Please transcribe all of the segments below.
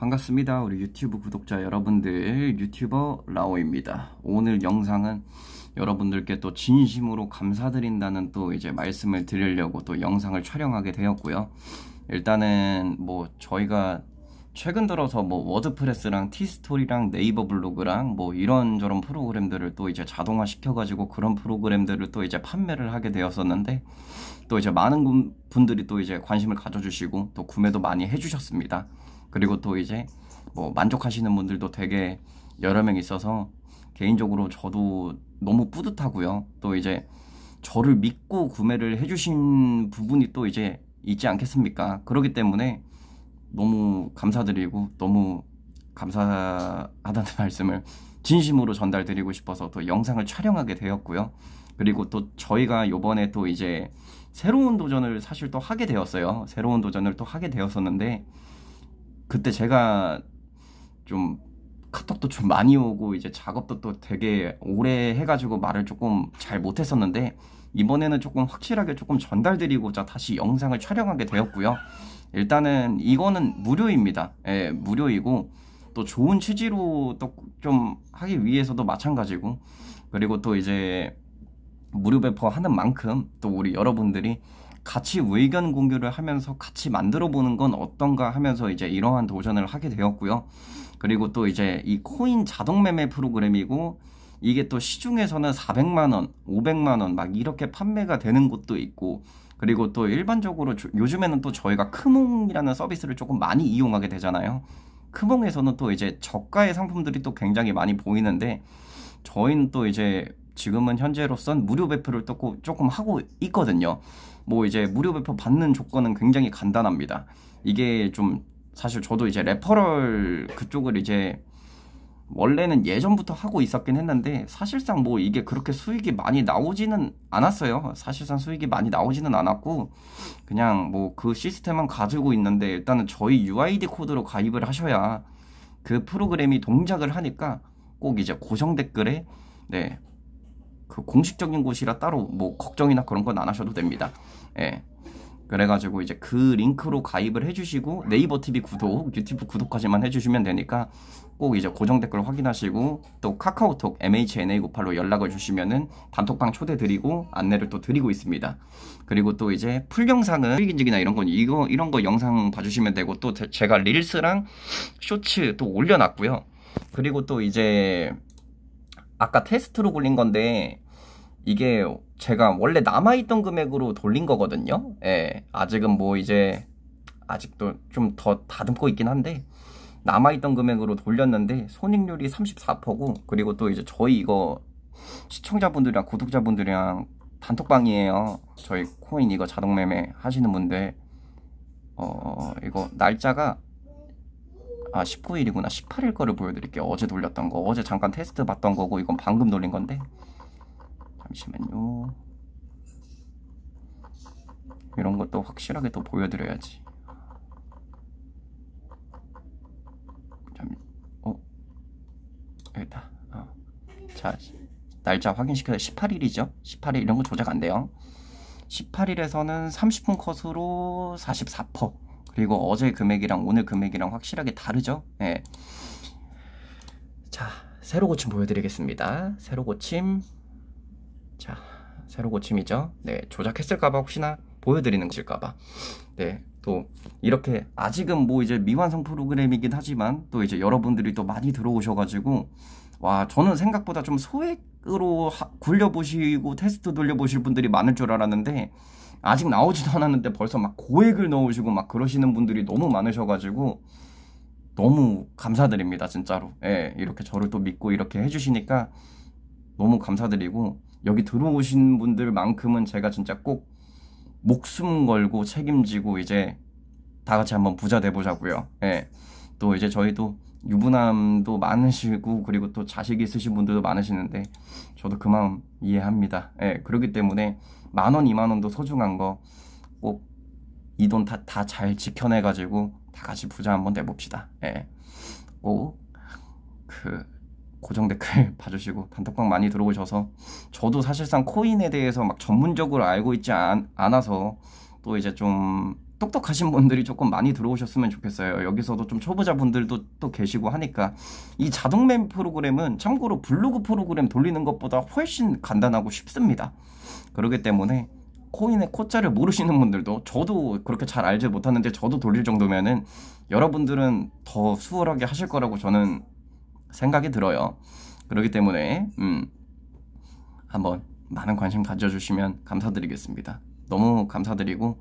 반갑습니다. 우리 유튜브 구독자 여러분들, 유튜버 라오입니다. 오늘 영상은 여러분들께 또 진심으로 감사드린다는 또 이제 말씀을 드리려고 또 영상을 촬영하게 되었고요. 일단은 뭐 저희가 최근 들어서 뭐 워드프레스랑 티스토리랑 네이버 블로그랑 뭐 이런저런 프로그램들을 또 이제 자동화 시켜가지고 그런 프로그램들을 또 이제 판매를 하게 되었었는데 또 이제 많은 분들이 또 이제 관심을 가져주시고 또 구매도 많이 해주셨습니다. 그리고 또 이제 뭐 만족하시는 분들도 되게 여러 명 있어서 개인적으로 저도 너무 뿌듯하고요. 또 이제 저를 믿고 구매를 해주신 부분이 또 이제 있지 않겠습니까? 그러기 때문에 너무 감사드리고 너무 감사하다는 말씀을 진심으로 전달드리고 싶어서 또 영상을 촬영하게 되었고요. 그리고 또 저희가 요번에 또 이제 새로운 도전을 사실 또 하게 되었어요. 새로운 도전을 또 하게 되었었는데 그때 제가 좀 카톡도 좀 많이 오고 이제 작업도 또 되게 오래 해가지고 말을 조금 잘 못했었는데 이번에는 조금 확실하게 조금 전달드리고자 다시 영상을 촬영하게 되었고요. 일단은 이거는 무료입니다. 예, 무료이고 또 좋은 취지로 또 좀 하기 위해서도 마찬가지고 그리고 또 이제 무료 배포하는 만큼 또 우리 여러분들이 같이 의견 공유를 하면서 같이 만들어 보는 건 어떤가 하면서 이제 이러한 도전을 하게 되었고요. 그리고 또 이제 이 코인 자동 매매 프로그램이고 이게 또 시중에서는 400만 원, 500만 원 막 이렇게 판매가 되는 곳도 있고 그리고 또 일반적으로 조, 요즘에는 또 저희가 크몽이라는 서비스를 조금 많이 이용하게 되잖아요. 크몽에서는 또 이제 저가의 상품들이 또 굉장히 많이 보이는데 저희는 또 이제 지금은 현재로선 무료 배포를 또 조금 하고 있거든요. 뭐 이제 무료 배포 받는 조건은 굉장히 간단합니다. 이게 좀 사실 저도 이제 레퍼럴 그쪽을 이제 원래는 예전부터 하고 있었긴 했는데 사실상 뭐 이게 그렇게 수익이 많이 나오지는 않았어요. 사실상 수익이 많이 나오지는 않았고 그냥 뭐 그 시스템만 가지고 있는데 일단은 저희 UID 코드로 가입을 하셔야 그 프로그램이 동작을 하니까 꼭 이제 고정 댓글에 네그 공식적인 곳이라 따로 뭐 걱정이나 그런 건 안 하셔도 됩니다. 예. 그래가지고 이제 그 링크로 가입을 해주시고 네이버 TV 구독, 유튜브 구독까지만 해주시면 되니까 꼭 이제 고정 댓글 확인하시고 또 카카오톡 mhna98로 연락을 주시면은 단톡방 초대드리고 안내를 또 드리고 있습니다. 그리고 또 이제 풀 영상은 흑인직이나 이런 건 이거 이런 거 영상 봐주시면 되고 또 제가 릴스랑 쇼츠 또 올려놨고요. 그리고 또 이제 아까 테스트로 굴린 건데 이게 제가 원래 남아있던 금액으로 돌린 거거든요. 예, 아직은 뭐 이제 아직도 좀 더 다듬고 있긴 한데 남아있던 금액으로 돌렸는데 손익률이 34%고 그리고 또 이제 저희 이거 시청자분들이랑 구독자분들이랑 단톡방이에요. 저희 코인 이거 자동매매 하시는 분들 어 이거 날짜가 아 19일이구나 18일 거를 보여드릴게요 어제 돌렸던 거 어제 잠깐 테스트 봤던 거고 이건 방금 돌린 건데 잠시만요 이런 것도 확실하게 또 보여드려야지 잠, 어? 여기다 어. 자 날짜 확인시켜야 18일이죠 18일 이런 거 조작 안 돼요 18일에서는 30분 컷으로 44% 그리고 어제 금액이랑 오늘 금액이랑 확실하게 다르죠? 예. 자, 새로 고침 보여드리겠습니다. 새로 고침. 자, 새로 고침이죠. 네, 조작했을까봐 혹시나 보여드리는 것일까봐. 네, 또 이렇게 아직은 뭐 이제 미완성 프로그램이긴 하지만 또 이제 여러분들이 또 많이 들어오셔가지고 와 저는 생각보다 좀 소액으로 하, 굴려보시고 테스트 돌려보실 분들이 많을 줄 알았는데 아직 나오지도 않았는데 벌써 막 고액을 넣으시고 막 그러시는 분들이 너무 많으셔가지고 너무 감사드립니다 진짜로 예 이렇게 저를 또 믿고 이렇게 해주시니까 너무 감사드리고 여기 들어오신 분들만큼은 제가 진짜 꼭 목숨 걸고 책임지고 이제 다 같이 한번 부자 돼보자고요 예. 또 이제 저희도 유부남도 많으시고 그리고 또 자식이 있으신 분들도 많으시는데 저도 그 마음 이해합니다 예. 그렇기 때문에 만 원, 이만 원도 소중한 거 꼭 이돈다다잘 지켜내 가지고 다 같이 부자 한번 내봅시다. 예. 꼭 그 고정 댓글 봐주시고 단톡방 많이 들어오셔서 저도 사실상 코인에 대해서 막 전문적으로 알고 있지 않, 않아서 또 이제 좀 똑똑하신 분들이 조금 많이 들어오셨으면 좋겠어요. 여기서도 좀 초보자 분들도 또 계시고 하니까 이 자동맨 프로그램은 참고로 블로그 프로그램 돌리는 것보다 훨씬 간단하고 쉽습니다. 그렇기 때문에 코인의 코자를 모르시는 분들도 저도 그렇게 잘 알지 못하는데 저도 돌릴 정도면은 여러분들은 더 수월하게 하실 거라고 저는 생각이 들어요. 그렇기 때문에 음 한번 많은 관심 가져주시면 감사드리겠습니다. 너무 감사드리고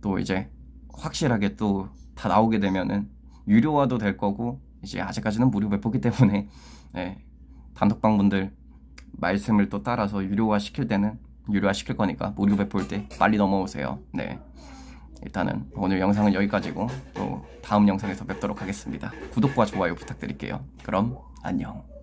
또 이제 확실하게 또 다 나오게 되면은 유료화도 될 거고 이제 아직까지는 무료 배포기 때문에 네, 단톡방 분들 말씀을 또 따라서 유료화 시킬 때는 유료화 시킬 거니까 무료 배포일 때 빨리 넘어오세요. 네. 일단은 오늘 영상은 여기까지고 또 다음 영상에서 뵙도록 하겠습니다. 구독과 좋아요 부탁드릴게요. 그럼 안녕.